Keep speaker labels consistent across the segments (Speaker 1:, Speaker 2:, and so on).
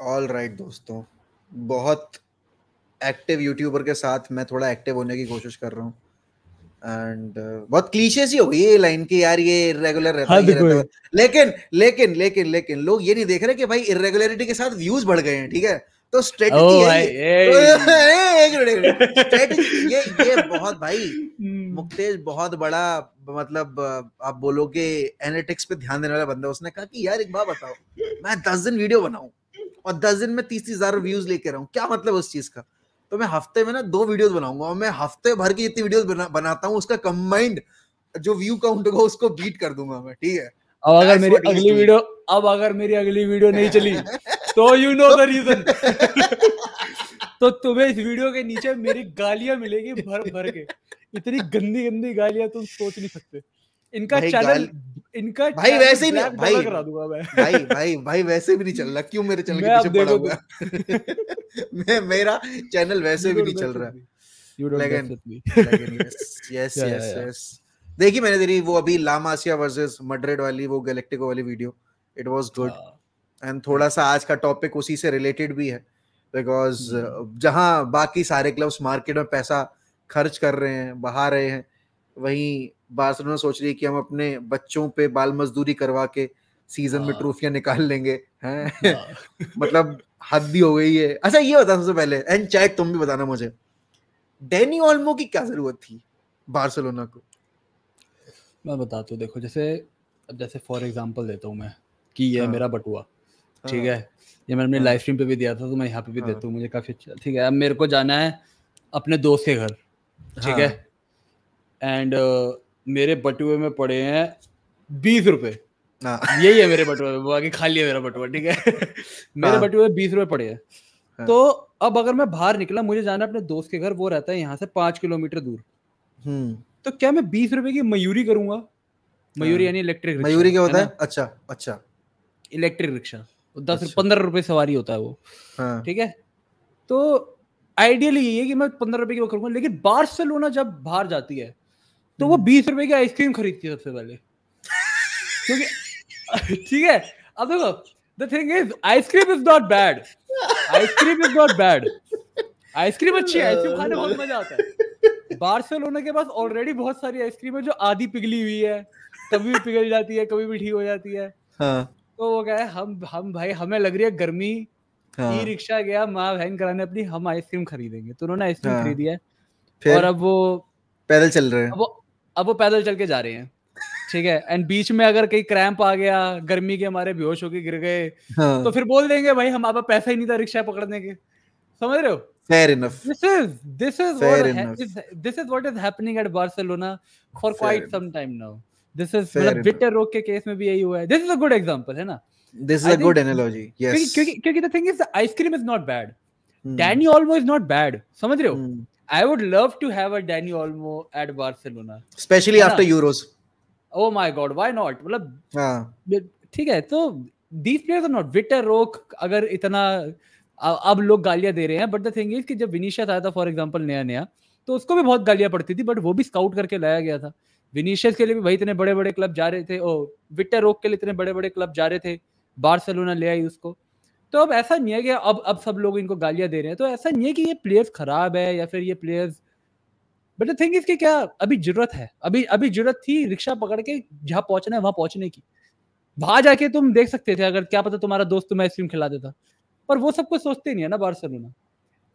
Speaker 1: All right right, दोस्तों बहुत active YouTuber के साथ मैं थोड़ा एक्टिव होने की कोशिश कर रहा हूँ एंड uh, बहुत क्लीशे सी हो गई ये लाइन की यार ये इेगुलर रहता, हाँ, लेकिन लेकिन लेकिन लेकिन लोग ये नहीं देख रहे कि भाई इरेगुलरिटी के साथ व्यूज बढ़ गए हैं ठीक है तो स्ट्रेटजी oh, ये बहुत भाई मुक्तेश बहुत बड़ा मतलब uh, आप बोलोगे एनालिटिक्स पे ध्यान देने वाला बंदा उसने कहा कि यार एक बात बताओ मैं दस दिन वीडियो बनाऊं और दस दिन में तीस तीस हजार व्यूज लेके रहा हूँ क्या मतलब उस चीज का तो मैं हफ्ते में ना दो वीडियोस बनाऊंगा और मैं हफ्ते भर की जितनी वीडियोस बना, बनाता हूँ उसका कंबाइंड जो व्यू
Speaker 2: काउंट होगा उसको बीट कर दूंगा मैं ठीक है अब अगर मेरी अगली वीडियो अब अगर मेरी अगली वीडियो नहीं चली तो यू नो द रीजन तो तुम्हें इस वीडियो के नीचे मेरी गालियां मिलेगी भर भर के इतनी गंदी गंदी गालियां तुम सोच नहीं सकते इनका चैनल इनका भाई वैसे ही नहीं भाई करा दूंगा मैं भाई भाई भाई वैसे
Speaker 1: भी नहीं चल रहा क्यों मेरे चैनल के पीछे पड़ा हुआ तो- मैं मेरा चैनल वैसे भी नहीं चल रहा you don't yes yes yes देखी मैंने तेरी वो अभी लामासिया वर्सेस मैड्रिड वाली वो गैलेक्टिको वाली video it was good and थोड़ा सा आज का टॉपिक उसी से रिलेटेड भी है बिकॉज hmm. uh, जहां बाकी सारे क्लब्स मार्केट में पैसा खर्च कर रहे हैं बहा रहे हैं वहीं बार्सिलोना सोच रही है कि हम अपने बच्चों पे बाल मजदूरी करवा के सीजन में ट्रॉफियां हाँ। निकाल लेंगे हैं हाँ। मतलब हद भी हो गई है अच्छा ये बता सबसे पहले एंड चाहे तुम भी बताना मुझे
Speaker 2: डेनी ऑल्मो की क्या जरूरत थी बार्सिलोना को मैं बताता हूँ देखो जैसे जैसे फॉर एग्जांपल देता हूँ मैं कि ये हाँ। मेरा बटुआ ठीक हाँ। है ये मैंने अपने लाइव हाँ। स्ट्रीम पे भी दिया था तो मैं यहाँ पे भी देता हूँ मुझे काफी अच्छा ठीक है अब मेरे को जाना है अपने दोस्त के घर ठीक है एंड uh, मेरे बटुए में पड़े हैं बीस रुपए हाँ। यही है मेरे बटुए में बाकी खाली है मेरा बटुआ ठीक है हाँ। मेरे बटुए में बीस रुपए पड़े हैं हाँ। तो अब अगर मैं बाहर निकला मुझे जाना अपने दोस्त के घर वो रहता है यहाँ से पांच किलोमीटर दूर हम्म। तो क्या मैं बीस रुपए की मयूरी करूंगा मयूरी यानी इलेक्ट्रिक मयूरी क्या होता है अच्छा अच्छा इलेक्ट्रिक रिक्शा दस अच्छा। पंद्रह रुपए सवारी होता है वो ठीक है तो आइडियली यही है कि मैं पंद्रह रुपए की वो करूंगा लेकिन बार्सिलोना जब बाहर जाती है तो वो हम्म। बीस रुपए की आइसक्रीम खरीदती है सबसे पहले क्योंकि ठीक है अब देखो the thing is ice cream is not bad ice cream is not bad ice cream अच्छी है आइसक्रीम खाने बहुत मजा आता है बार्सिलोना के पास ऑलरेडी बहुत सारी आइसक्रीम है जो आधी पिघली हुई है कभी भी पिघल जाती है कभी भी ठीक हो जाती है हाँ. तो वो क्या है हम हम भाई हमें लग रही है गर्मी हाँ. ई रिक्शा गया माँ बहन कराने अपनी हम आइसक्रीम खरीदेंगे तो उन्होंने आइसक्रीम हाँ. खरीदी है और अब वो
Speaker 1: पैदल चल रहे हैं
Speaker 2: वो अब वो पैदल चल के जा रहे हैं ठीक है एंड बीच में अगर कहीं क्रैम्प आ गया गर्मी के हमारे बेहोश होके गिर गए हाँ. तो फिर बोल देंगे भाई हम पास पैसा ही नहीं था रिक्शा पकड़ने के समझ रहे हो fair enough this is this is fair what enough. is, this is what is happening at barcelona for fair quite enough. some time now this is मतलब बिटर रोक के केस में भी यही हुआ है this is a good example है ना this is a good analogy yes क्योंकि क्योंकि the thing is ice cream is not bad Dani Olmo is not bad समझ रहे हो hmm. I would love to have a Dani Olmo at Barcelona. Especially yeah. after Euros. Oh my God, why not? मतलब
Speaker 1: हाँ.
Speaker 2: ठीक है तो these players are not Vitter Roke अगर इतना अब लोग गालियां दे रहे हैं but the thing is कि जब Vinicius आया था फॉर एग्जांपल नया नया तो उसको भी बहुत गालियां पड़ती थी but वो भी स्काउट करके लाया गया था विनीशियस के लिए भी भाई इतने बड़े बड़े क्लब जा रहे थे ओ विटर रोक के लिए इतने बड़े बड़े क्लब जा रहे थे बार्सलोना ले आई उसको तो अब ऐसा नहीं है कि अब अब सब लोग इनको गालियां दे रहे हैं तो ऐसा नहीं है कि ये प्लेयर्स खराब है या फिर ये प्लेयर्स बट द थिंग इसकी क्या अभी जरूरत है अभी अभी जरूरत थी रिक्शा पकड़ के जहां पहुंचना है वहां पहुंचने की वहां जाके तुम देख सकते थे अगर क्या पता तुम्हारा दोस्त तुम्हें आइसक्रीम खिला देता पर वो सब कुछ सोचते नहीं है ना बार्सिलोना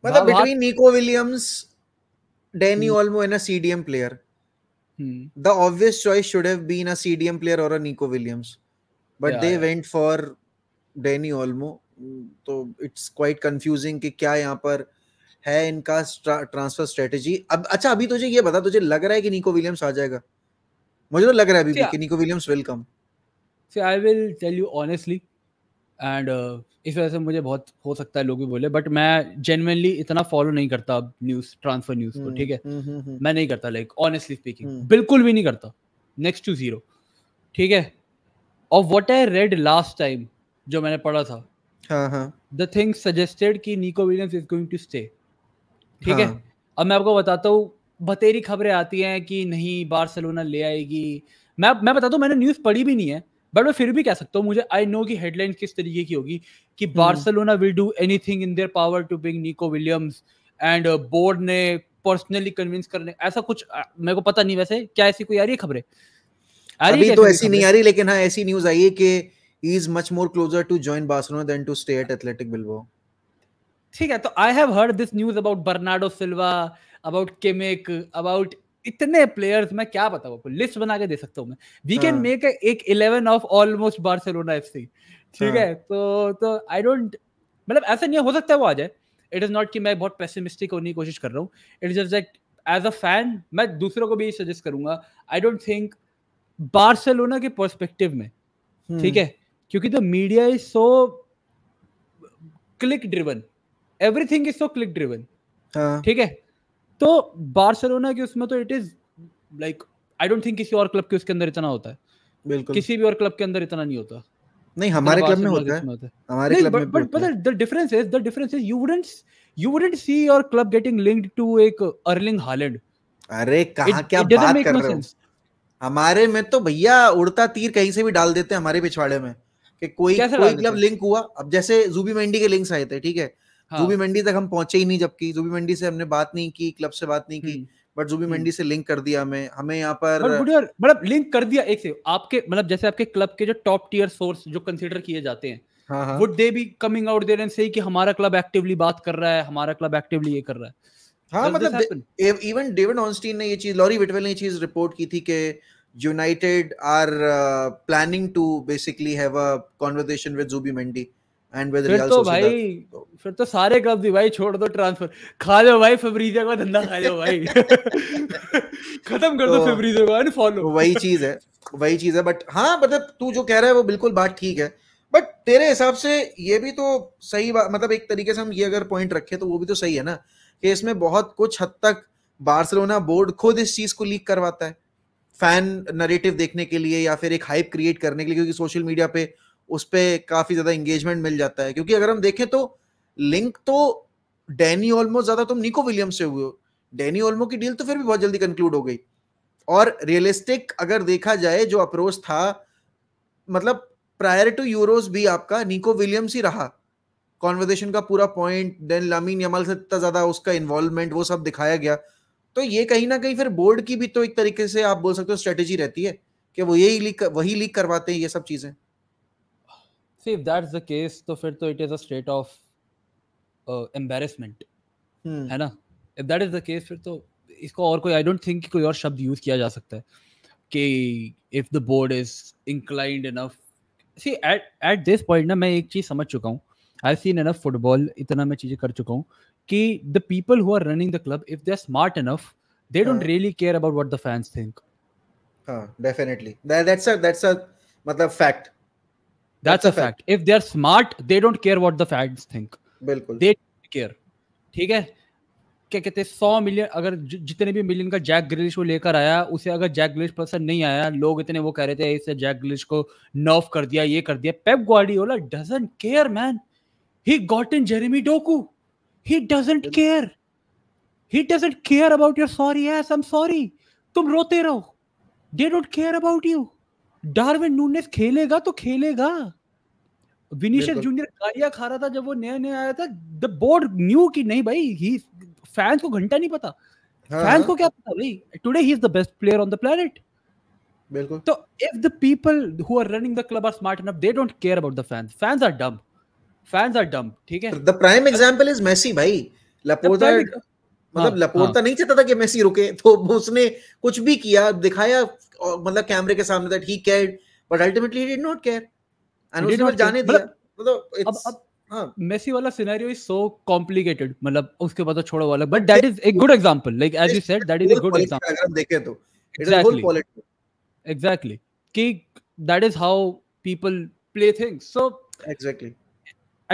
Speaker 1: मतलब between Nico Williams Dani hmm. Olmo a CDM player the obvious choice should have been a CDM player और a Nico Williams but they went for Dani yeah. तो इट्स क्वाइट कंफ्यूजिंग कि क्या यहाँ पर है इनका transfer strategy अब अच्छा अभी तुझे ये बता तुझे लग रहा है कि निको विलियम्स आ जाएगा मुझे तो लग रहा है अभी भी कि Nico Williams will come
Speaker 2: see I will tell you honestly and इस वजह से मुझे बहुत हो सकता है लोग भी बोले बट मैं जेनवनली इतना फॉलो नहीं करता अब न्यूज ट्रांसफर न्यूज को हम्म, ठीक है हम्म, हम्म, मैं नहीं करता लाइक ऑनेस्टली स्पीकिंग बिल्कुल भी नहीं करता नेक्स्ट टू जीरो ठीक है और what I read last time जो मैंने पढ़ा था
Speaker 1: द
Speaker 2: थिंग सजेस्टेड कि Nico Williams is going to stay ठीक है हाँ। अब मैं आपको बताता हूँ बतेरी खबरें आती हैं कि नहीं बार्सिलोना ले आएगी मैं मैं बताता हूँ मैंने न्यूज़ पढ़ी भी नहीं है बट मैं फिर भी कह सकता हूँ मुझे आई नो की हेडलाइन किस तरीके की होगी कि हम्म। Barcelona will do anything in their power to bring Nico Williams and board ने पर्सनली कन्विंस करने ऐसा कुछ मेरे को पता नहीं वैसे क्या ऐसी कोई आ रही है खबरें अभी तो ऐसी नहीं आ रही
Speaker 1: लेकिन हाँ ऐसी न्यूज आई है कि he is much more closer to join Barcelona than to stay at Athletic Bilbao.
Speaker 2: ठीक है तो I have heard this news about Bernardo Silva about Kimmich about इतने प्लेयर्स मैं क्या बताऊं आपको लिस्ट बना के दे सकता हूं मैं वी कैन मेक एक 11 ऑफ ऑलमोस्ट बार्सिलोना एफसी ठीक है हाँ। तो तो आई डोंट मतलब ऐसा नहीं हो सकता है वो आ जाए इट इज नॉट कि मैं बहुत पेसिमिस्टिक होने की कोशिश कर रहा हूँ it is just that as a fan मैं दूसरों को भी सजेस्ट करूंगा आई डोंट थिंक बार्सिलोना के पर्सपेक्टिव में हम्म। ठीक है क्योंकि the media is so click driven everything is so click driven ठीक है तो बार्सिलोना के उसमें तो it is like I don't think किसी और क्लब के उसके अंदर इतना होता है बिल्कुल किसी भी और क्लब के अंदर इतना नहीं होता नहीं हमारे तो क्लब में होता है हमारे क्लब में बट पता the difference is the difference is you wouldn't you wouldn't see your club getting linked to एक अर्लिंग हालैंड अरे कहां क्या बात कर रहे हो हमारे
Speaker 1: में तो भैया उड़ता तीर कहीं से भी डाल देते हैं हमारे पिछवाड़े में कि कोई कोई क्लब मतलब लिंक हुआ अब जैसे जूबी मंडी के लिंक्स आए थे ठीक है हाँ. जूबी मंडी तक हम पहुंचे ही नहीं जबकि जूबी मंडी से हमने बात नहीं की क्लब से बात नहीं की बट जूबी मंडी से लिंक कर दिया हमें हमें यहाँ पर
Speaker 2: मतलब लिंक कर दिया एक से आपके मतलब जैसे आपके क्लब के जो टॉप टीयर सोर्स जो कंसिडर किए जाते हैं would they be coming out there and से कि हमारा क्लब एक्टिवली बात कर रहा है हमारा क्लब एक्टिवली ये कर रहा है हाँ मतलब
Speaker 1: इवन डेविड ऑनस्टीन ने ये चीज लॉरी विटवेल ने ये चीज रिपोर्ट की थी कि United are uh, planning to basically have a conversation with Zubi Mendy and with फिर Real तो भाई
Speaker 2: तो, फिर तो सारे क्लब दी भाई छोड़ दो ट्रांसफर खा लो भाई फेब्रिजियो का धंधा खा लो भाई
Speaker 1: खत्म कर तो, दो फेब्रिजियो का फॉलो वही चीज है वही चीज है बट हाँ मतलब तू जो कह रहा है वो बिल्कुल बात ठीक है बट तेरे हिसाब से ये भी तो सही मतलब एक तरीके से हम ये अगर पॉइंट रखें तो वो भी तो सही है ना कि इसमें बहुत कुछ हद तक बार्सिलोना बोर्ड खुद इस चीज को लीक करवाता है फैन नरेटिव देखने के लिए या फिर एक हाइप क्रिएट करने के लिए क्योंकि सोशल मीडिया पे उस पर काफ़ी ज़्यादा इंगेजमेंट मिल जाता है क्योंकि अगर हम देखें तो लिंक तो डैनी ऑलमो ज़्यादा तुम निको विलियम्स से हुए हो डैनी ऑलमो की डील तो फिर भी बहुत जल्दी कंक्लूड हो गई और रियलिस्टिक अगर देखा जाए जो अप्रोच था मतलब प्रायर टू यूरोज भी आपका निको विलियम्स ही रहा कॉन्वर्जेशन का पूरा पॉइंट देन लामिन यमल से इतना ज़्यादा उसका इन्वॉल्वमेंट वो सब दिखाया गया तो ये कहीं ना कहीं फिर बोर्ड की भी तो एक तरीके से आप बोल सकते हो स्ट्रेटेजी रहती है कि वो यही लीक वही लीक करवाते हैं ये सब चीजें
Speaker 2: see if that's the case तो फिर तो it is a state of embarrassment है ना if that is the case फिर तो इसको और कोई आई डोंट थिंक कोई और शब्द यूज किया जा सकता है कि if the board is inclined enough see at at this point ना मैं एक चीज समझ चुका हूँ आई सीन इनफ फुटबॉल इतना मैं चीजें कर चुका हूँ कि the people who are running the club if they are smart enough they don't really care about what the fans think
Speaker 1: हां definitely that's a that's a मतलब fact
Speaker 2: that's a fact if they are smart they don't care what the fans think बिल्कुल they care ठीक है क्या कहते सौ million अगर जितने भी मिलियन का जैक ग्रिलिश वो लेकर आया उसे अगर जैक ग्रिलिश पसंद नहीं आया लोग इतने वो कह रहे थे इसे जैक ग्रिलिश को नर्व कर दिया ये कर दिया Pep Guardiola doesn't care man he got in Jeremy Doku he doesn't care he doesn't care about your sorry ass i'm sorry तुम रोते रहो they don't care about you Darwin Nunez खेलेगा तो खेलेगा विनीशियस जूनियर गालियां खा रहा था जब वो नया नया आया था द बोर्ड न्यू कि नहीं भाई ही फैंस को घंटा नहीं पता
Speaker 1: हाँ, फैंस हाँ। को
Speaker 2: क्या पता भाई today he is the best player on the planet बिल्कुल तो if the people who are running the club are smart enough they don't care about the fans fans are dumb fans are dumb ठीक है the prime example is Messi भाई Laporta मतलब हाँ, हाँ.
Speaker 1: नहीं चाहता था कि मेसी रुके तो उसने कुछ भी किया दिखाया मतलब कैमरे के सामने that he cared but ultimately he did not care and उसने जाने दिया मतलब इट्स
Speaker 2: मतलब अब मेसी हाँ। वाला सिनेरियो इज सो कॉम्प्लिकेटेड मतलब उसके बाद तो छोड़ो वाला but that is a good example like as you said that is a good example अगर हम देखें तो it is whole politics exactly कि that is how people play things so exactly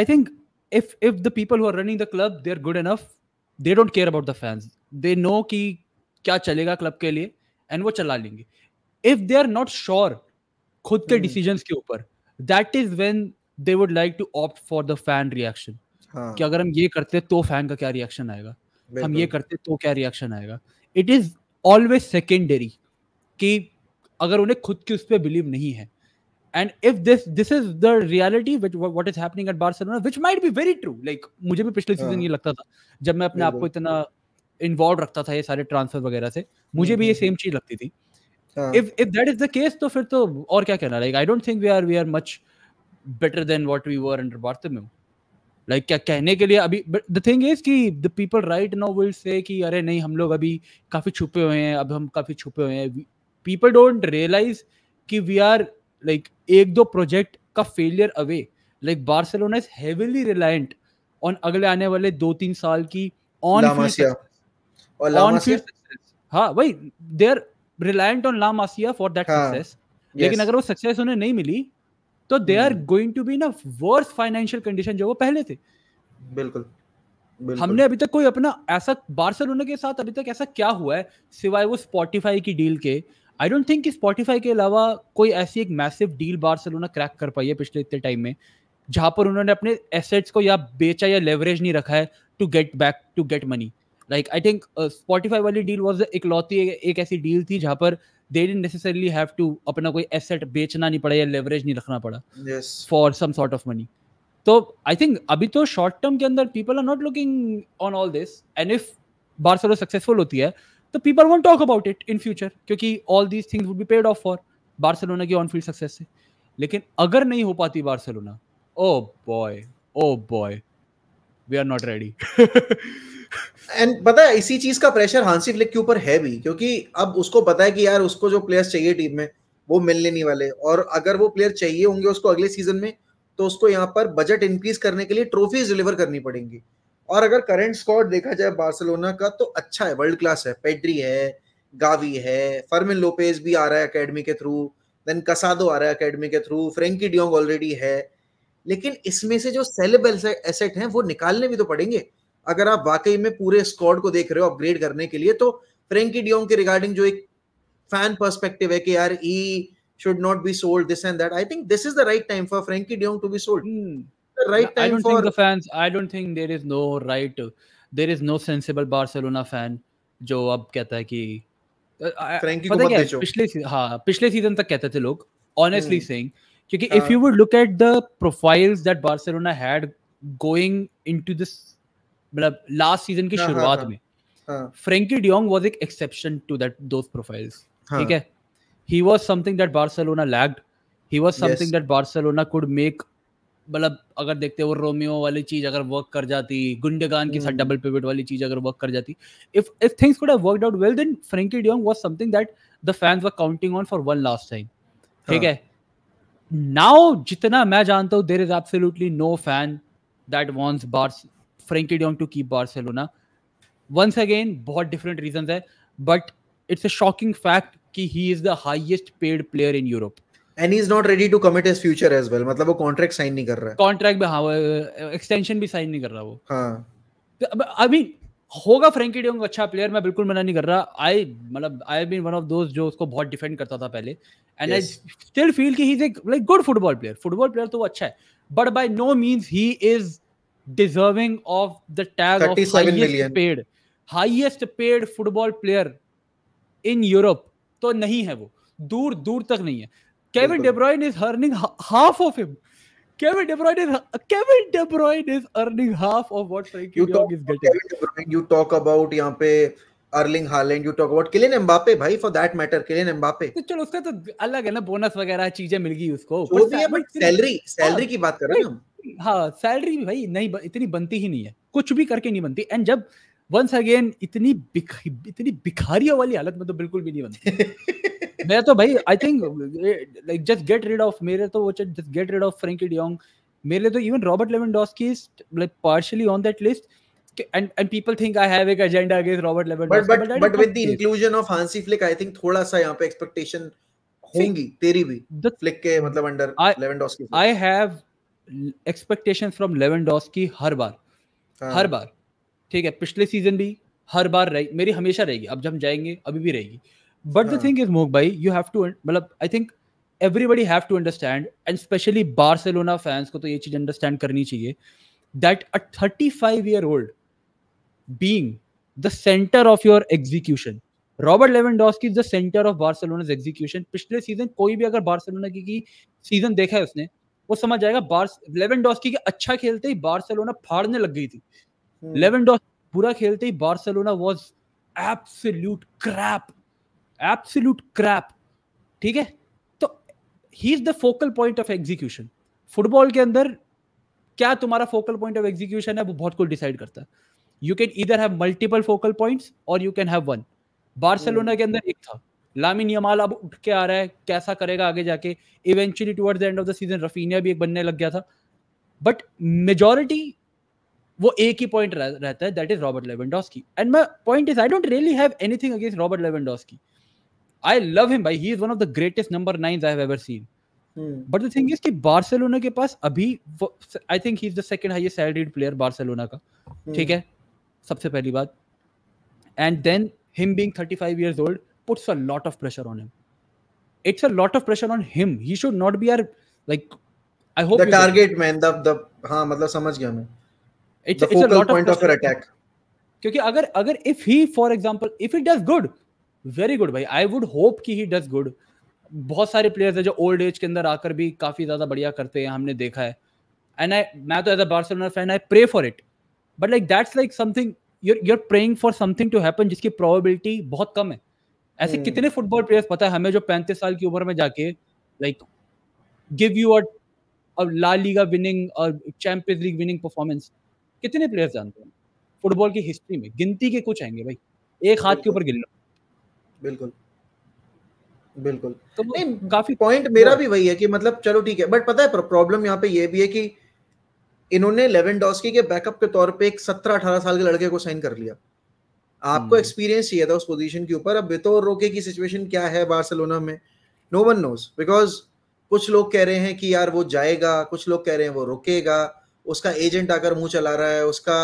Speaker 2: I think if if the people who are running the club they're good enough, they don't care about the fans. They know कि क्या चलेगा club के लिए and वो चला लेंगे if they are not sure खुद के डिसीजन hmm. के ऊपर that is when they would like to opt for the fan reaction कि अगर हम ये करते तो फैन का क्या रिएक्शन आएगा हम ये करते तो क्या रिएक्शन आएगा इट इज ऑलवेज सेकेंडरी कि अगर उन्हें खुद के उस पर बिलीव नहीं है hmm. and if this this is the reality which what is happening at barcelona which might be very true like मुझे भी पिछले सीजन हाँ। ये लगता था जब मैं अपने आप को इतना इन्वॉल्व रखता था ये सारे ट्रांसफर वगैरह से मुझे भी ये सेम हम्म, हम्म, हम्म। चीज लगती थी if if that is the case तो फिर तो और क्या कहना like I don't think we are we are much better than what we were under Bartomeu like क्या कहने के लिए अभी द थिंग इज कि the people right now will say कि अरे नहीं हम लोग अभी काफी छुपे हुए हैं अब हम काफी छुपे हुए हैं पीपल डोंट रियलाइज कि वी आर लाइक एक दो प्रोजेक्ट का failure away like Barcelona is heavily reliant on अगले आने वाले दो तीन साल की ऑन और ऑन हाँ वही they are reliant on La Masia for that success लेकिन अगर वो सक्सेस उन्हें नहीं मिली तो they are going to be in worse financial condition जो वो पहले थे बिल्कुल हमने अभी तक कोई अपना ऐसा बार्सिलोना के साथ अभी तक ऐसा क्या हुआ है सिवाय वो स्पॉटिफाई की डील के आई डोंट थिंक कि स्पॉटिफाई के अलावा कोई ऐसी एक मैसिव डील बार्सिलोना क्रैक कर पाई है पिछले इतने टाइम में जहां पर उन्होंने अपने एसेट्स को या बेचा या लेवरेज नहीं रखा है to get back to get money like I think Spotify वाली डील वॉज इकलौती एक ऐसी डील थी जहाँ पर they didn't necessarily have to अपना कोई एसेट बेचना नहीं पड़ा या लेवरेज नहीं रखना पड़ा for some sort of money तो आई थिंक अभी तो शॉर्ट टर्म के अंदर people are not looking on all this and if Barcelona successful होती है तो people won't talk about it in future क्योंकि all these things would be paid off for Barcelona की on field success से लेकिन अगर नहीं हो पाती Barcelona oh boy oh boy we are not ready and पता है इसी
Speaker 1: चीज का प्रेशर हांसी फ्लिक के ऊपर है भी क्योंकि अब उसको पता है कि यार उसको जो प्लेयर्स चाहिए टीम में वो मिलने नहीं वाले और अगर वो प्लेयर चाहिए होंगे उसको अगले सीजन में तो उसको यहाँ पर बजट इंक्रीज करने के लिए ट्रॉफीज डिलीवर करनी पड़ेंगी और अगर करंट स्क्वाड देखा जाए बार्सिलोना का तो अच्छा है वर्ल्ड क्लास है पेड्री है गावी है फर्मिन लोपेज भी आ रहा है अकेडमी के थ्रू देन कसादो आ रहा है अकेडमी के थ्रू फ्रेंकी डियोंग ऑलरेडी है लेकिन इसमें से जो सेलेबल एसेट हैं वो निकालने भी तो पड़ेंगे अगर आप वाकई में पूरे स्कॉड को देख रहे हो अपग्रेड करने के लिए तो फ्रेंकी डियोंग के रिगार्डिंग जो एक फैन पर्सपेक्टिव है कि यार he should not be sold this and that I think this is the right time for Frenkie de Jong to be sold the right time I don't for... think the
Speaker 2: fans. I don't think there is no right. There is no sensible Barcelona fan जो अब कहता है कि Frankie को पिछले हाँ पिछले season तक कहते थे लोग ऑनेस्टली हम्म। सेइंग क्योंकि if you would look at the profiles that Barcelona had going into this मतलब लास्ट सीजन की हाँ, हाँ, शुरुआत हाँ। में फ्रेंकी डियोंग वाज एक exception to that those profiles ठीक है he was something that Barcelona lagged he was something that Barcelona could make मतलब अगर देखते वो रोमियो वाली चीज अगर वर्क कर जाती गुंडेगान के साथ डबल हम्म। पिवट वाली चीज अगर वर्क कर जाती if if things could have worked out well then Frenkie de Jong was something that the fans were counting on for one last time ठीक है नाउ जितना मैं जानता हूँ there is absolutely no fan that wants Barça Frenkie de Jong to keep Barcelona once again बहुत different reasons है but it's a shocking fact कि he is the highest paid player in Europe
Speaker 1: and he is not ready to commit his future as well मतलब वो contract sign नहीं कर रहा है
Speaker 2: contract हाँ, भी हां वो एक्सटेंशन भी साइन नहीं कर रहा वो हां आई मीन होगा फ्रेंकी डियोंग अच्छा प्लेयर मैं बिल्कुल मना नहीं कर रहा आई मतलब I have been one of those जो उसको बहुत डिफेंड करता था पहले एंड आई स्टिल फील कि he is like good football player football player तो वो अच्छा है but by no means he is deserving of the tag of 37 million paid highest paid football player in Europe तो नहीं है वो दूर दूर तक नहीं है Kevin De Bruyne is earning half of him. Kevin De Bruyne is Kevin De Bruyne is earning half of what Frankie
Speaker 1: you talk is getting. Kevin De Bruyne, you talk about यहाँ पे Erling Haaland, you talk about Kylian Mbappe, भाई for that matter Kylian Mbappe.
Speaker 2: तो चलो उसका तो अलग है ना bonus वगैरह चीजें मिल गई उसको जो भी है but salary salary की बात कर रहे हैं हम हाँ सैलरी भी भाई नहीं इतनी बनती ही नहीं है कुछ भी करके नहीं बनती एंड जब वंस अगेन इतनी बिख, इतनी बिखारियों वाली हालत में तो बिल्कुल भी नहीं बनती मेरा तो भाई I think like just get rid of मेरे तो वो just get rid of Frenkie de Jong मेरे लिए तो even Robert Lewandowski is like partially on that list and and people think I have an agenda against Robert Lewandowski. But but, but, but with the
Speaker 1: inclusion of Hansi Flick, I think थोड़ा सा यहाँ पे expectation होंगी
Speaker 2: तेरी भी the,
Speaker 1: Flick के मतलब under I, Lewandowski.
Speaker 2: I have expectations from Lewandowski हर बार हाँ. हर बार ठीक है पिछले सीजन भी हर बार रही मेरी हमेशा रहेगी अब जब हम जाएंगे अभी भी रहेगी बट द थिंग इज मोक भाई यू हैव टू मतलब I think everybody have to understand and specially Barcelona fans को तो ये चीज अंडरस्टैंड करनी चाहिए that a thirty five year old being the centre of your execution Robert Lewandowski is the centre of Barcelona's execution पिछले season कोई भी अगर बार्सिलोना की, की सीजन देखा है उसने वो समझ जाएगा बार्स लेवेंडॉस्की के अच्छा खेलते ही बार्सिलोना फाड़ने लग गई थी लेवेंडॉस्की हम्म। बुरा खेलते ही Barcelona was absolute crap absolute crap ठीक है तो he is the focal point of execution football के अंदर क्या तुम्हारा फोकल पॉइंट ऑफ एग्जीक्यूशन है वो बहुत कुछ डिसाइड करता है यू कैन इधर हैव मल्टीपल फोकल पॉइंट्स और you can have one Barcelona के अंदर एक था लामिन यमाल अब उठ के आ रहा है कैसा करेगा आगे जाके eventually towards the end of the season Raphinha भी एक बनने लग गया था बट मेजोरिटी वो एक ही पॉइंट रह, रहता है that is Robert Lewandowski and my point is I don't really have anything against Robert Lewandowski I love him, but he is one of the greatest number nines I have ever seen. Hmm. But the thing is, ki Barcelona ke pas I think he's the second highest salaried player Barcelona ka. Hmm. Hai? Sabse pehli And then him being 35 years old puts a lot of pressure on him. It's a lot of pressure on him. He should not be our like. I hope the target man, the the haan, matlab, samajh It's, the focal a lot point of, of attack. क्योंकि if he, for example, if example does good. Very good भाई I would hope कि he does good बहुत सारे players हैं जो old age के अंदर आकर भी काफी ज्यादा बढ़िया करते हैं हमने देखा है एंड आई मैं तो as a Barcelona fan I pray for it but like that's like something you're you're praying for something to happen जिसकी प्रोबेबिलिटी बहुत कम है ऐसे hmm. कितने फुटबॉल प्लेयर्स पता है हमें जो पैंतीस साल की उम्र में जाके like give you a La Liga winning और चैंपियंस लीग विनिंग परफॉर्मेंस कितने प्लेयर्स जानते हैं फुटबॉल की हिस्ट्री में गिनती के कुछ आएंगे भाई एक हाथ के ऊपर गिन लो बिल्कुल बिल्कुल तो नहीं
Speaker 1: काफी पॉइंट मेरा भी वही है कि मतलब चलो ठीक है बट पता है प्रॉब्लम यहाँ पे ये भी है कि इन्होंने डॉस्की के बैकअप के तौर पे एक सत्रह अठारह साल के लड़के को साइन कर लिया आपको एक्सपीरियंस हम्म। चाहिए था उस पोजीशन के ऊपर अब बितोर रोके की सिचुएशन क्या है बार्सिलोना में नो वन नोज बिकॉज कुछ लोग कह रहे हैं कि यार वो जाएगा कुछ लोग कह रहे हैं वो रुकेगा उसका एजेंट आकर मुंह चला रहा है उसका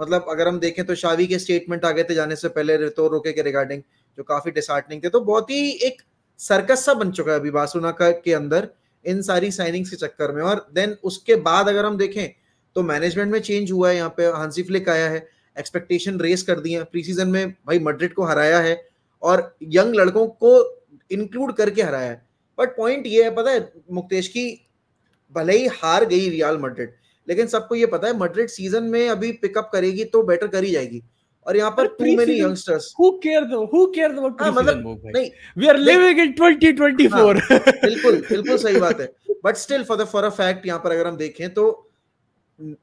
Speaker 1: मतलब अगर हम देखें तो शावी के स्टेटमेंट आ गए थे जाने से पहले रितोर रोके के रिगार्डिंग जो काफी डिसहार्टनिंग थे तो बहुत ही एक सर्कस सा बन चुका है अभी बासुनाका के अंदर इन सारी साइनिंग के चक्कर में और देन उसके बाद अगर हम देखें तो मैनेजमेंट में चेंज हुआ है यहाँ पे हांसी फ्लिक आया है एक्सपेक्टेशन रेस कर दी है प्री सीजन में भाई मड्रिड को हराया है और यंग लड़कों को इंक्लूड करके हराया है बट पॉइंट ये है पता है मुक्तेश की भले ही हार गई रियाल मड्रिड लेकिन सबको ये पता है मड्रिड सीजन में अभी पिकअप करेगी तो बेटर कर ही जाएगी और यहाँ पर too many youngsters who care though who care though हां मतलब नहीं वी आर लिविंग इन 2024 बिल्कुल बिल्कुल सही बात है but still for the for a fact यहाँ पर अगर हम देखें तो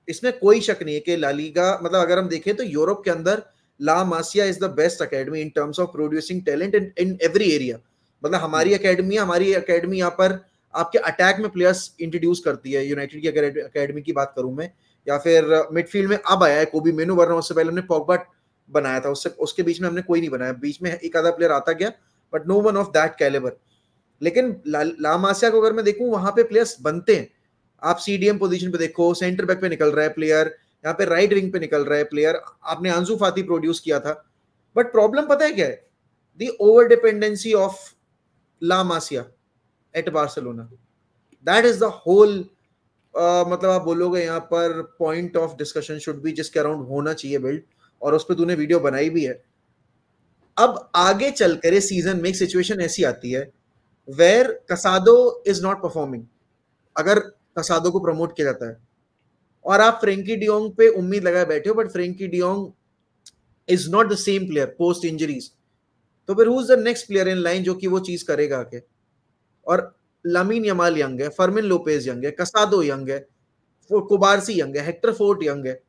Speaker 1: इसमें कोई शक नहीं है कि लालीगा मतलब अगर हम देखें तो यूरोप के अंदर La Masia is the best academy in terms of producing talent in in every area मतलब हमारी अकेडमी hmm. हमारी अकेडमी यहाँ पर आपके अटैक में प्लेयर्स इंट्रोड्यूस करती है यूनाइटेड की अकेडमी की बात करूं मैं या फिर मिडफील्ड में अब आया है कोबी मेनू वर्ना उससे पहले हमने पॉकबट बनाया था उससे उसके बीच में हमने कोई नहीं बनाया बीच में एक आधा प्लेयर आता गया but no one of that calibre लेकिन लामासिया को अगर मैं देखूं वहां पे प्लेयर्स बनते हैं आप सीडीएम पोजीशन पे देखो सेंटर बैक पे निकल रहा है प्लेयर यहाँ पे राइट विंग पे निकल रहा है प्लेयर आपने आंजू फाती प्रोड्यूस किया था बट प्रॉब्लम पता है क्या है the over dependency of La Masia at Barcelona that is the whole मतलब आप बोलोगे यहाँ पर point of discussion should be जिसके अराउंड होना चाहिए बिल्ड और उस पर तूने वीडियो बनाई भी है अब आगे चलकर इस सीजन में एक सिचुएशन ऐसी आती है where Casado is not performing अगर कसादो को प्रमोट किया जाता है और आप फ्रेंकी डियोंग पे उम्मीद लगाए बैठे हो but Frenkie de Jong is not the same player post injuries तो फिर who is the next player in line जो कि वो चीज करेगा आके और लमीन यमाल यंग है फर्मिन लोपेज यंग है कसादो यंग है कुबारसी यंग है हेक्टर फोर्ट यंग है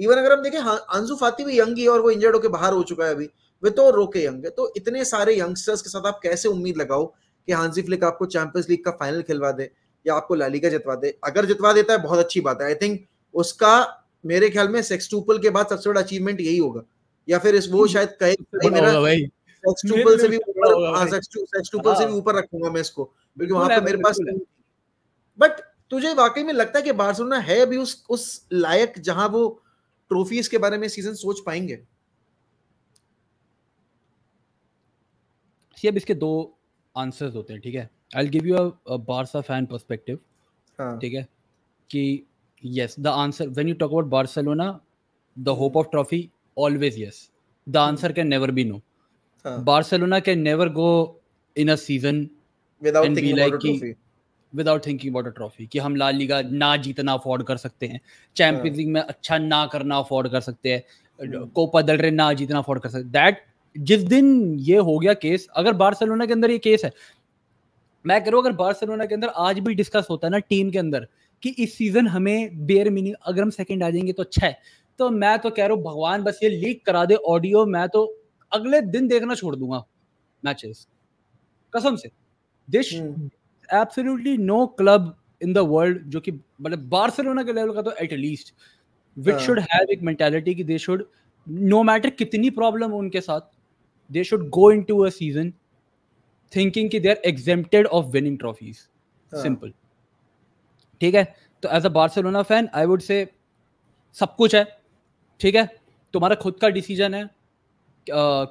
Speaker 1: इवन अगर हम देखें अंजु हाँ, फाती भी यंग ही और वो इंजर्ड होकर बाहर हो चुका है अभी वे तो रोके यंग है तो इतने सारे यंगस्टर्स के साथ आप कैसे उम्मीद लगाओ कि हांसी फ्लिक आपको चैंपियंस लीग का फाइनल खिलवा दे या आपको लालिका जितवा दे अगर जितवा देता है बहुत अच्छी बात है आई थिंक उसका मेरे ख्याल में सेक्स टूपल के बाद सबसे बड़ा अचीवमेंट यही होगा या फिर इस वो शायद कहे मेरा सेक्सटूपल से भी ऊपर सेक्सटूपल हाँ, से भी ऊपर रखूंगा मैं इसको क्योंकि वहां पर मेरे पास बट तुझे वाकई में लगता है कि बार्सिलोना है अभी उस उस लायक जहां वो ट्रॉफीज के बारे में सीजन सोच पाएंगे
Speaker 2: अब इसके दो आंसर्स होते हैं ठीक है I will give you a Barca fan perspective ठीक है कि yes the answer when you talk about Barcelona the hope of trophy always yes the answer can never be no Barcelona can never go in a season
Speaker 1: without thinking about about hmm. हाँ। a
Speaker 2: without thinking about a trophy कि हम La Liga ना जीतना afford कर सकते हैं champions league हाँ। में अच्छा ना करना अफोर्ड कर सकते हैं कोपा दल रहे ना जीतना अफोर्ड कर सकते दैट जिस दिन ये हो गया केस अगर बार्सिलोना के अंदर ये केस है मैं करूँ अगर बार्सिलोना के अंदर आज भी डिस्कस होता है ना टीम के अंदर कि इस सीजन हमें बेयर मिनी अगर हम सेकंड आ जाएंगे तो अच्छा है तो मैं तो कह रहा हूँ भगवान बस ये लीक करा दे ऑडियो मैं तो अगले दिन देखना छोड़ दूंगा मैचेस कसम से this absolutely no club in the world जो कि मतलब बार्सिलोना के लेवल का तो at at least which should have एक मेंटालिटी कि दे शुड नो मैटर कितनी प्रॉब्लम हो उनके साथ they should go into a season thinking कि they are exempted of winning trophies simple ठीक है तो as a Barcelona fan I would say सब कुछ है ठीक है तुम्हारा खुद का डिसीजन है uh,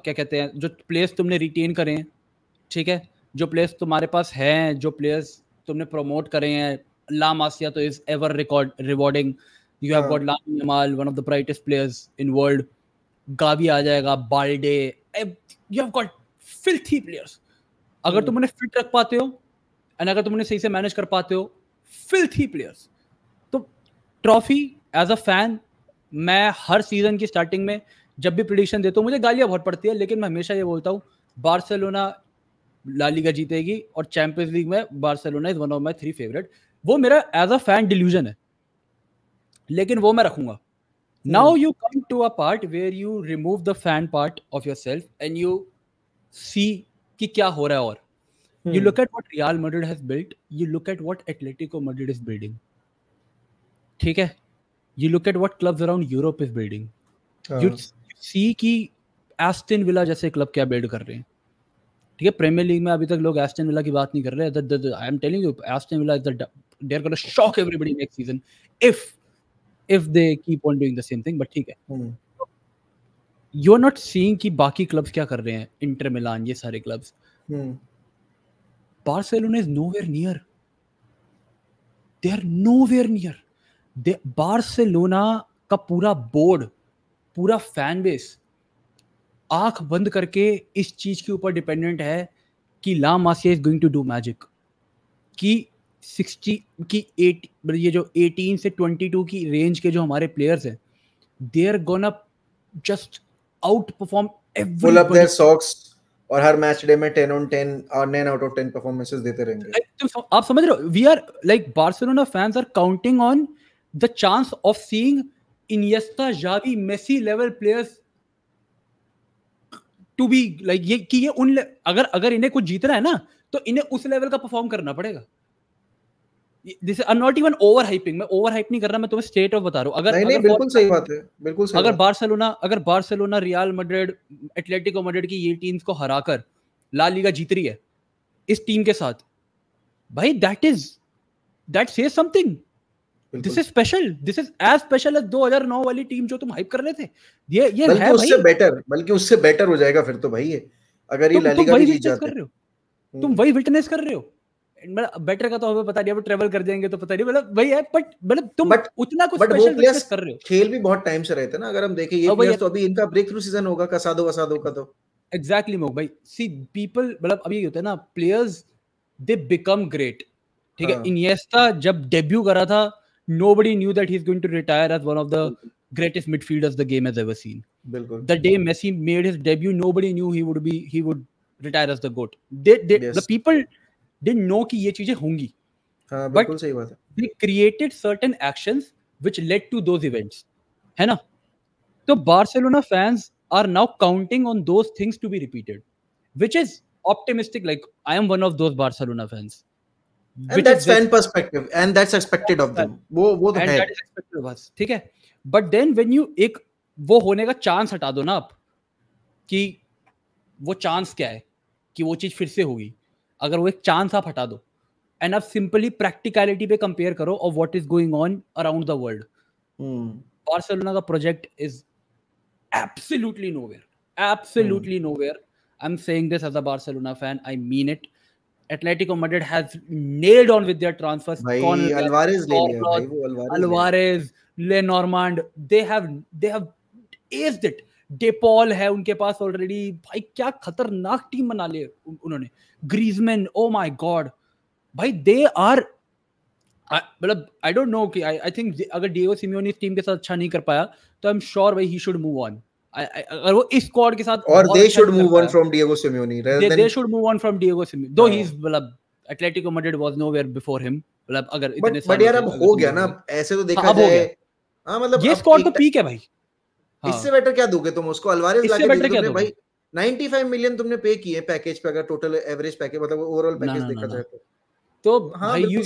Speaker 2: क्या कहते हैं जो प्लेयर्स तुमने रिटेन करे हैं ठीक है जो प्लेयर्स तुम्हारे पास हैं जो प्लेयर्स तुमने प्रमोट करे हैं ला मासिया तो is ever record rewarding you have got Lamine Yamal one of the brightest players in world Gavi आ जाएगा Balde you have got filthy players अगर तुम उन्हें फिट रख पाते हो एंड अगर तुम उन्हें सही से मैनेज कर पाते हो फिल्थी प्लेयर्स तो ट्रॉफी एज अ फैन मैं हर सीजन की स्टार्टिंग में जब भी प्रडिक्शन देता हूँ मुझे गालियाँ बहुत पड़ती है लेकिन मैं हमेशा ये बोलता हूँ बार्सिलोना लालीगा जीतेगी और चैंपियंस लीग में Barcelona is one of my three favourite वो मेरा एज अ फैन डिल्यूजन है लेकिन वो मैं रखूंगा now you come to a part where you remove the fan part of yourself and you see कि क्या हो रहा है और you look at what Real Madrid has built you look at what Atletico Madrid is building ठीक है you look at what club around Europe is building you see की Aston Villa जैसे क्लब क्या बिल्ड कर रहे हैं ठीक है प्रीमियर लीग में अभी तक लोग एस्टन विला की बात नहीं कर रहे I am telling you Aston Villa is the they're gonna shock everybody next season if if they keep on doing the same thing but ठीक है यू आर नॉट सीइंग कि बाकी क्लब्स क्या कर रहे हैं इंटर मिलान ये सारे clubs Barcelona is nowhere near they are nowhere near Barcelona का पूरा बोर्ड पूरा फैन बेस आंख बंद करके इस चीज़ के ऊपर डिपेंडेंट है कि La Masia is going to do magic कि 60 की एट ये जो 18 से 22 की रेंज के जो हमारे प्लेयर्स हैं they are gone up just outperform every up their
Speaker 1: socks और हर मैच डे में 10 ऑन 10 और 9 आउट ऑफ 10 परफॉर्मेंसेस देते रहेंगे
Speaker 2: तुम आप समझ रहे हो we are like Barcelona fans are counting on the chance of seeing Iniesta Xavi Messi level players to be like ये कि ये उन अगर अगर इन्हें कुछ जीतना है ना तो इन्हें उस लेवल का परफॉर्म करना पड़ेगा this I not even overhyping मैं ओवर हाइप नहीं कर रहा मैं तुम्हें स्टेट ऑफ बता रहा हूँ अगर नहीं, अगर नहीं, बिल्कुल सही बात
Speaker 1: है बिल्कुल सही अगर
Speaker 2: बार्सिलोना अगर Barcelona Real Madrid Atletico Madrid की ये टीम्स को हराकर ला लीगा जीत रही है इस टीम के साथ भाई that is that says something this is special this is as special as 2009 वाली टीम जो तुम हाइप कर रहे थे ये ये है भाई उससे
Speaker 1: बेटर बल्कि उससे बेटर हो
Speaker 2: जाएगा फिर तो भाई ये अगर ये ला भी जीत जाते हो तुम वही विटनेस कर रहे हो मतलब हम्म। बेटर का तो हमें पता नहीं अब ट्रेवल कर जाएंगे तो पता नहीं मतलब वही है बट मतलब तुम बट, उतना कुछ स्पेशल प्लेयर्स कर रहे हो
Speaker 1: खेल भी बहुत टाइम से रहे थे ना अगर हम देखें ये प्लेयर्स तो अभी इनका ब्रेक थ्रू सीजन होगा कसादो वसादो का तो
Speaker 2: एग्जैक्टली मोह भाई सी पीपल मतलब अभी होता है ना प्लेयर्स दे बिकम ग्रेट ठीक है इनियस्टा हाँ। जब डेब्यू करा था nobody knew that he's going to retire as one of the greatest midfielders the game has ever seen. Bilkul. The day Messi made his debut, nobody knew he would be he would retire as the goat. They, they yes. the people didn't know कि ये चीजें होंगी. हाँ But They created certain actions which led to those events. है ना? So Barcelona fans are now counting on those things to be repeated, which is optimistic. Like I am one of those Barcelona fans. But then when you एक वो होने का chance हटा दो ना आप कि वो चांस क्या है कि वो चीज फिर से होगी अगर वो एक चांस आप हटा दो एंड आप सिंपली प्रैक्टिकलिटी पे कंपेयर करो और what is going on around the world Barcelona का project is absolutely nowhere absolutely nowhere I am saying this as a Barcelona fan I mean it Atletico has nailed on Atletico Madrid has nailed on with their transfers. Conley, Alvarez, Alvarez, Alvarez, Lenormand, they have they have aced it. De Paul है उनके पास already भाई क्या खतरनाक team बना ले उन्होंने Griezmann O my God भाई they are मतलब आई डोंट नो कि आई आई थिंक अगर डीओ सिमियोनी टीम के साथ अच्छा नहीं कर पाया तो आई एम श्योर भाई ही शुड मूव ऑन अगर वो इस स्क्वाड के साथ और they should move on from
Speaker 1: Diego Simeone rather than they should
Speaker 2: move on from Diego Simeone though he is मतलब Atletico Madrid was nowhere before him मतलब अगर इतने बट यार तो हाँ, अब हो गया ना ऐसे तो देखा जाए
Speaker 1: हां मतलब ये स्क्वाड तो पीक है
Speaker 2: भाई हाँ। इससे
Speaker 1: बेटर क्या दोगे तुम उसको अल्वारेस लाके दे दोगे भाई 95 मिलियन तुमने पे किए पैकेज पे अगर टोटल एवरेज पैकेज मतलब ओवरऑल पैकेज देखा जाए
Speaker 2: तो हां you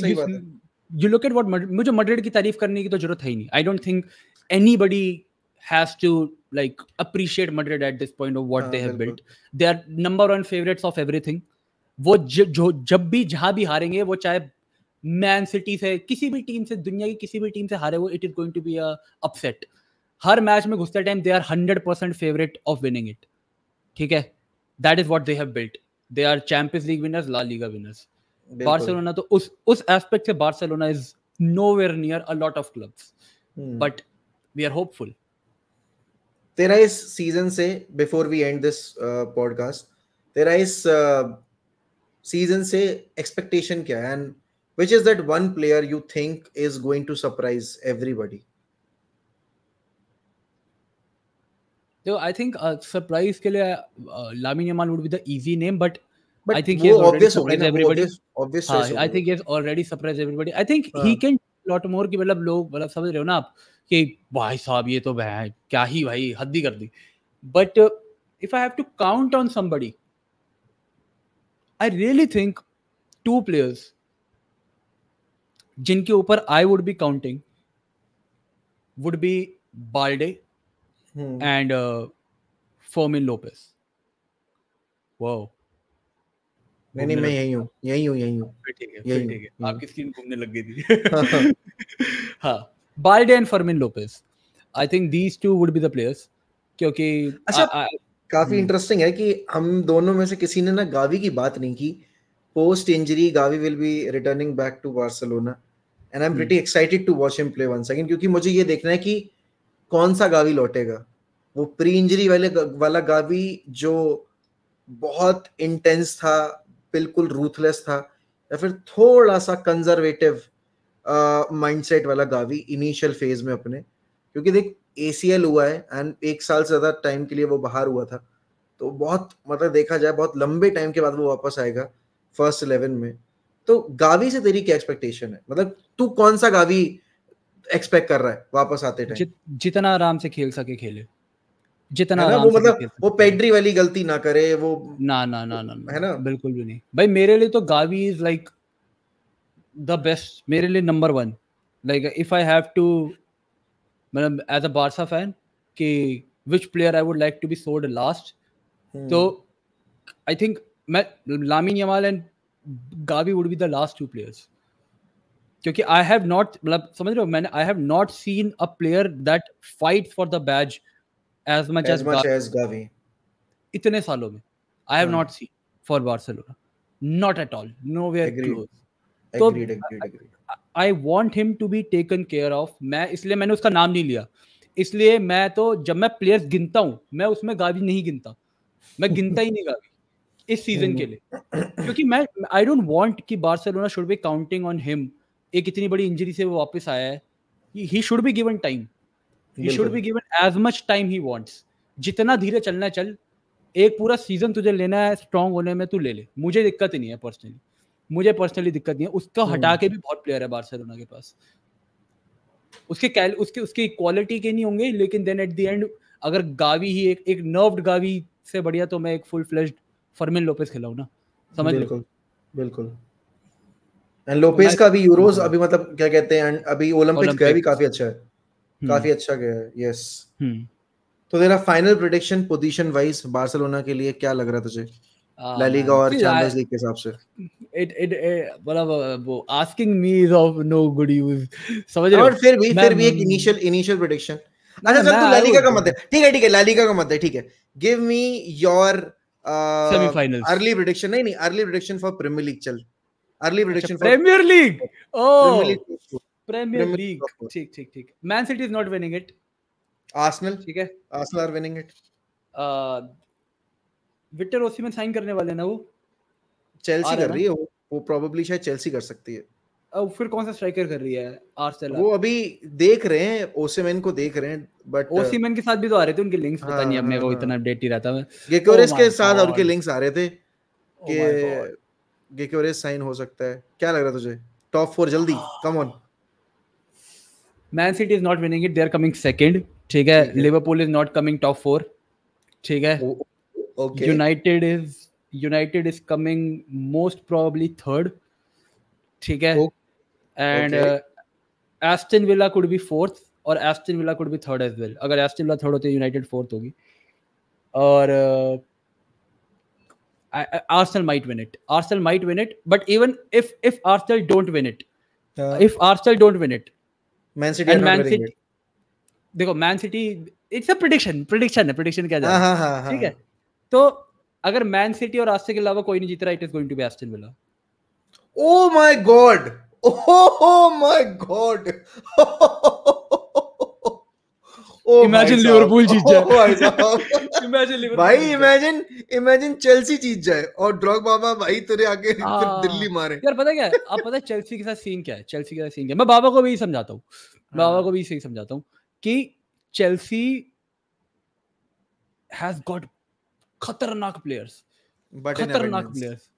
Speaker 2: you look at what मुझे मैड्रिड की तारीफ करने की तो जरूरत है ही नहीं I don't think anybody has to like appreciate Madrid at this point of what हाँ, they have built. They are number one favorites of everything. वो जो जब भी जहां भी हारेंगे वो चाहे मैन सिटी से किसी भी टीम से दुनिया की किसी भी टीम से हारे वो it is going to be upset हर मैच में घुसते time they are hundred percent favourite of winning it ठीक है that is what they have built they are Champions League winners La Liga winners Barcelona तो उस उस aspect से Barcelona is nowhere near a lot of clubs but we are hopeful
Speaker 1: तेरा इस season से before we end this podcast तेरा इस season uh, से एक्सपेक्टेशन क्या है and which is that one player you think is going to surprise everybody
Speaker 2: तो I think surprise के लिए Lamine Yamal would be the easy name but I think he is obvious everybody I think he is already surprise everybody I think he can lot more की मतलब लोग मतलब समझ रहे हो ना आप कि भाई साहब ये तो भाई क्या ही भाई हद ही कर दी but if I have to count on somebody I really think two players जिनके ऊपर I would be counting would be Balde and Fermin Lopez wow
Speaker 1: नहीं नहीं मैं यही हूँ
Speaker 2: यही हूँ यही हूँ ठीक है आपकी स्क्रीन घूमने लग गई थी हाँ Balde and Fermin Lopez I think these two would be the players क्योंकि अच्छा काफी इंटरेस्टिंग
Speaker 1: हम्म। है कि हम दोनों में से किसी ने ना गावी की बात नहीं की post injury Gavi will be returning back to Barcelona and I am pretty excited to watch him play one second क्योंकि मुझे ये देखना है कि कौन सा गावी लौटेगा वो प्री इंजरी वाले वाला गावी जो बहुत इंटेंस था बिल्कुल रूथलेस था या फिर थोड़ा सा कंजर्वेटिव माइंडसेट वाला गावी इनिशियल फेज में अपने क्योंकि देख ए हुआ है एंड एक साल से ज़्यादा टाइम के लिए वो बाहर हुआ था तो बहुत मतलब देखा जाए बहुत लंबे टाइम के बाद वो वापस आएगा फर्स्ट इलेवन में तो गावी से तेरी क्या एक्सपेक्टेशन है मतलब तू कौन सा गावी एक्सपेक्ट कर रहा है वापस आते टाइम
Speaker 2: जितना आराम से खेल सके खेले जितना ना, वो मतलब वो पेड्री वाली गलती ना करे वो ना ना ना, ना है ना बिल्कुल भी नहीं भाई मेरे लिए तो Gavi is like the best मेरे लिए number one like if I have to मतलब एज अ बारसा फैन कि which player I would like to be sold last तो आई थिंक मैं Lamine Yamal and Gavi would be the last two players क्योंकि I have not मतलब समझ रहे हो मैंने I have not seen a player that fight for the badge as much as Gavi इतने सालों में I have not seen for Barcelona not at all nowhere close तो I want him to be taken care of मैं इसलिए मैंने उसका नाम नहीं लिया इसलिए मैं तो जब मैं प्लेयर्स गिनता हूँ मैं उसमें गावी नहीं गिनता मैं गिनता ही नहीं गावी इस सीजन हम्म। के लिए क्योंकि मैं आई डोंट वांट कि Barcelona should be counting on him एक इतनी बड़ी इंजरी से वो वापस आया है he should be given time he should be given as much time he wants जितना धीरे चलना चल एक पूरा सीजन तुझे लेना है स्ट्रांग होने में तू ले ले मुझे दिक्कत ही नहीं है पर्सनली मुझे पर्सनली दिक्कत नहीं है उसका हम्म। हटा के भी बहुत प्लेयर है बार्सिलोना के पास उसके कैल उसके उसकी क्वालिटी के नहीं होंगे लेकिन देन एट द एंड अगर गावी ही एक एक नर्व्ड गावी से बढ़िया तो मैं एक फुल फ्लेश्ड फर्मिन लोपेस खिलाऊं ना समझ बिल्कुल
Speaker 1: बिल्कुल एंड लोपेस का भी यूरोस हाँ। अभी मतलब क्या कहते हैं अभी ओलंपिक्स गए भी काफी अच्छा है हम्म। काफी अच्छा गया यस हम्म। तो तेरा final prediction position wise Barcelona के लिए क्या लग रहा तुझे लालीगा और चैंपियंस तो लीग के हिसाब से
Speaker 2: इट इट मतलब वो asking me is of
Speaker 1: no good use समझ रहे हो और फिर भी फिर भी एक इनिशियल इनिशियल प्रेडिक्शन अच्छा चल तू लालीगा का मत है ठीक है ठीक है लालीगा का मत है ठीक है give me your semifinals early prediction नहीं नहीं early prediction for Premier League चल early prediction for Premier
Speaker 2: League oh Premier League ठीक ठीक ठीक Man City is not winning it Arsenal ठीक है Arsenal are winning it Victor Osimhen sign करने वाले ना वो
Speaker 1: चेल्सी कर रही है वो वो प्रोबेबली शायद चेल्सी कर
Speaker 2: सकती है अब फिर कौन सा स्ट्राइकर कर रही है आर्सेनल वो अभी देख रहे हैं ओसिमेन
Speaker 1: को देख रहे हैं बट ओसिमेन uh, के साथ भी तो आ रहे थे उनके लिंक्स पता हाँ, नहीं अब मैं वो हाँ, हाँ, इतना
Speaker 2: अपडेट हाँ। ही रहता मैं गेकोरेस oh के साथ उनके लिंक्स
Speaker 1: आ रहे थे oh कि गेकोरेस साइन हो सकता है क्या लग रहा है तुझे टॉप फोर जल्दी come ah. On
Speaker 2: Man City is not winning it they are coming second ठीक है Liverpool is not coming top four ठीक है United is United is coming most probably third ठीक है and Aston Villa could be fourth और Aston Villa could be third as well अगर Aston Villa third होती है यूनाइटेड फोर्थ होगी और Arsenal might win it Arsenal might win it but even if if Arsenal don't win it if Arsenal don't win it Man City and Man City देखो Man City it's a prediction prediction है prediction क्या जाए हाँ, हाँ, हाँ, ठीक है तो अगर मैन सिटी और आस्ते के अलावा कोई नहीं जीत रहा it is going to be Aston Villa oh my
Speaker 1: god oh my god imagine oh Liverpool जीत जाए
Speaker 2: इमेजिन oh भाई इमेजिन
Speaker 1: इमेजिन चेल्सी जीत जाए और ड्रॉग बाबा भाई तेरे आगे हाँ। दिल्ली
Speaker 2: मारे यार पता क्या आप पता है चेल्सी के साथ सीन क्या है चेल्सी के साथ सीन क्या मैं बाबा को भी समझाता हूँ हाँ। बाबा को भी सही समझाता हूँ कि चेल्सी हैज गॉट खतरनाक प्लेयर्स खतरनाक प्लेयर्स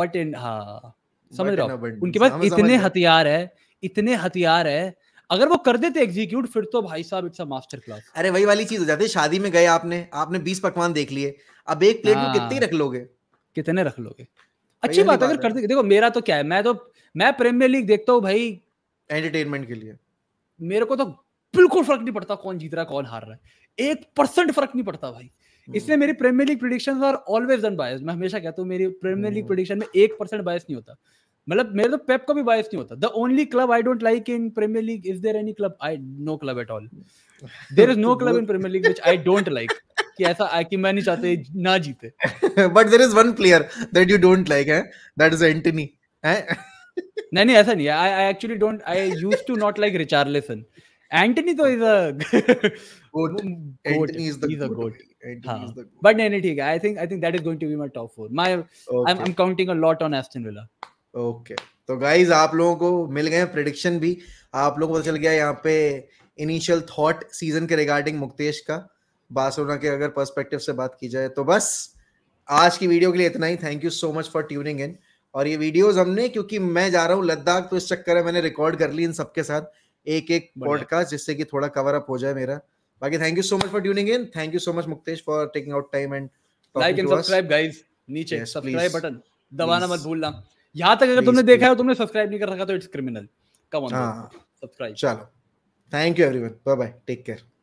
Speaker 2: बट इन हाँ समझ रहा हूँ उनके पास इतने हथियार है इतने हथियार है अगर वो कर देते एग्जीक्यूट फिर तो भाई साहब इट्स अ मास्टर क्लास
Speaker 1: अरे वही वाली चीज हो जाती है शादी में गए आपने आपने बीस पकवान देख लिए अब एक
Speaker 2: प्लेट में कितने हाँ। रख लोगे कितने रख लोगे अच्छी बात अगर करते देखो मेरा तो क्या है मैं तो मैं प्रीमियर लीग देखता हूँ भाई एंटरटेनमेंट के लिए मेरे को तो बिल्कुल फर्क नहीं पड़ता कौन जीत रहा है कौन हार रहा है एक परसेंट फर्क नहीं पड़ता भाई हम्म। इसलिए मेरी Premier League prediction are always unbiased मैं हमेशा कहता हूँ मेरी प्रीमियर लीग प्रोडिक्शन में एक परसेंट बायस नहीं होता मतलब मेरे तो पेप का भी बायस नहीं होता the only club I don't like in Premier League is there any club I no club at all there is no club in Premier League which I don't like कि ऐसा आई कि मैं नहीं चाहते ना जीते but there is one player that you don't like है that is Antony है नहीं नहीं ऐसा नहीं है I I actually don't I used to not like Richarlison Antony तो is a goat Antony is the is a goat but नहीं नहीं ठीक है I think I think that is going to be my top 4 my I am counting a lot on Aston Villa okay
Speaker 1: तो guys आप लोगों को मिल गए prediction भी आप लोगों को पता चल गया यहाँ पे इनिशियल थॉट सीजन के रिगार्डिंग मुक्तेश का बासोना के अगर पर्सपेक्टिव से बात की जाए तो बस आज की वीडियो के लिए इतना ही thank you so much for tuning in और ये वीडियोस हमने क्योंकि मैं जा रहा हूँ लद्दाख तो इस चक्कर में मैंने रिकॉर्ड कर ली इन सबके साथ एक एक पॉडकास्ट जिससे कि थोड़ा कवर अप हो जाए मेरा बाकी thank you so much for tuning in thank you so much Muktesh for taking out time and like and subscribe
Speaker 2: guys नीचे सब्सक्राइब बटन दबाना मत भूलना यहाँ तक अगर तुमने देखा है तुमने सब्सक्राइब नहीं कर रखा तो it's criminal come on subscribe चलो thank you everyone bye bye
Speaker 1: take care